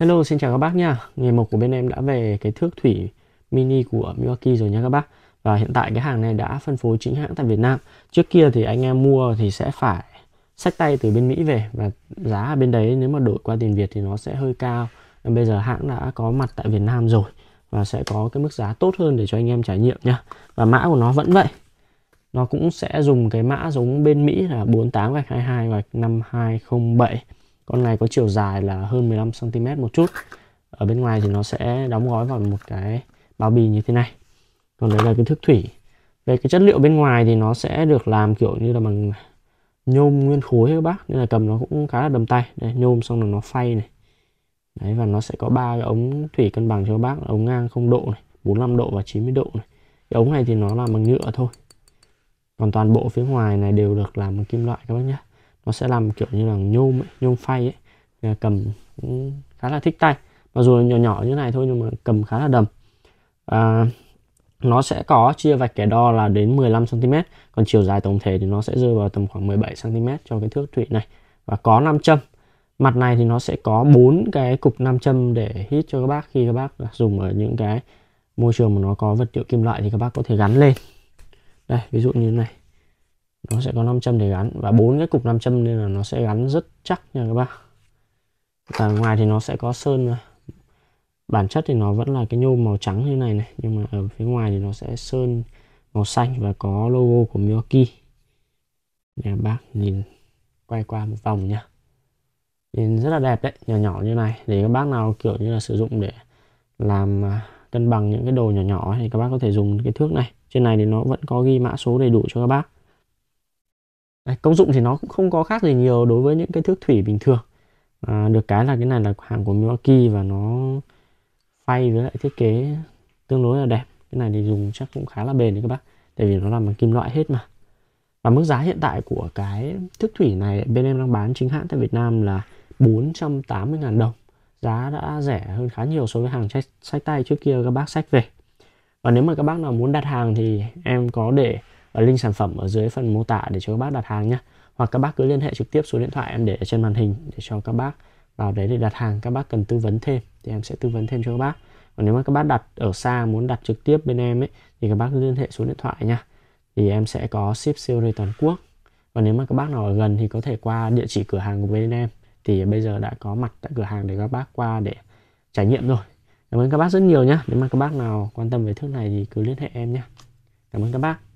Hello, xin chào các bác nha. Nghề mộc của bên em đã về cái thước thủy mini của Milwaukee rồi nha các bác. Và hiện tại cái hàng này đã phân phối chính hãng tại Việt Nam. Trước kia thì anh em mua thì sẽ phải sách tay từ bên Mỹ về và giá ở bên đấy nếu mà đổi qua tiền Việt thì nó sẽ hơi cao. Nên bây giờ hãng đã có mặt tại Việt Nam rồi và sẽ có cái mức giá tốt hơn để cho anh em trải nghiệm nha. Và mã của nó vẫn vậy. Nó cũng sẽ dùng cái mã giống bên Mỹ là 48 22 5207 con này có chiều dài là hơn 15 cm một chút ở bên ngoài thì nó sẽ đóng gói vào một cái bao bì như thế này còn đấy là cái thức thủy về cái chất liệu bên ngoài thì nó sẽ được làm kiểu như là bằng nhôm nguyên khối các bác nên là cầm nó cũng khá là đầm tay đây, nhôm xong rồi nó phay này đấy và nó sẽ có ba cái ống thủy cân bằng cho các bác ống ngang không độ này 45 độ và 90 độ này cái ống này thì nó làm bằng nhựa thôi còn toàn bộ phía ngoài này đều được làm bằng kim loại các bác nhé nó sẽ làm kiểu như là nhôm ấy, nhôm phay ấy cầm cũng khá là thích tay mặc dù nhỏ nhỏ như này thôi nhưng mà cầm khá là đầm à, nó sẽ có chia vạch kẻ đo là đến 15 cm còn chiều dài tổng thể thì nó sẽ rơi vào tầm khoảng 17 cm cho cái thước thủy này và có 5 châm mặt này thì nó sẽ có bốn cái cục 5 châm để hít cho các bác khi các bác dùng ở những cái môi trường mà nó có vật liệu kim loại thì các bác có thể gắn lên đây ví dụ như thế này nó sẽ có 500 để gắn và bốn cái cục 500 nên là nó sẽ gắn rất chắc nha các bác và ngoài thì nó sẽ có sơn bản chất thì nó vẫn là cái nhôm màu trắng như này này nhưng mà ở phía ngoài thì nó sẽ sơn màu xanh và có logo của Milwaukee nhà bác nhìn quay qua một vòng nha nhìn rất là đẹp đấy nhỏ nhỏ như này để các bác nào kiểu như là sử dụng để làm à, cân bằng những cái đồ nhỏ nhỏ thì các bác có thể dùng cái thước này trên này thì nó vẫn có ghi mã số đầy đủ cho các bác Đấy, công dụng thì nó cũng không có khác gì nhiều đối với những cái thước thủy bình thường à, được cái là cái này là hàng của Milwaukee và nó phay với lại thiết kế tương đối là đẹp cái này thì dùng chắc cũng khá là bền đấy các bác tại vì nó làm bằng kim loại hết mà và mức giá hiện tại của cái thước thủy này bên em đang bán chính hãng tại Việt Nam là 480.000 đồng giá đã rẻ hơn khá nhiều so với hàng sách, sách tay trước kia các bác sách về và nếu mà các bác nào muốn đặt hàng thì em có để ở ờ, link sản phẩm ở dưới phần mô tả để cho các bác đặt hàng nhé hoặc các bác cứ liên hệ trực tiếp số điện thoại em để ở trên màn hình để cho các bác vào đấy để đặt hàng các bác cần tư vấn thêm thì em sẽ tư vấn thêm cho các bác còn nếu mà các bác đặt ở xa muốn đặt trực tiếp bên em ấy thì các bác liên hệ số điện thoại nha thì em sẽ có ship siêu rê toàn quốc và nếu mà các bác nào ở gần thì có thể qua địa chỉ cửa hàng của bên em thì bây giờ đã có mặt tại cửa hàng để các bác qua để trải nghiệm rồi cảm ơn các bác rất nhiều nhé nếu mà các bác nào quan tâm về thước này thì cứ liên hệ em nhé cảm ơn các bác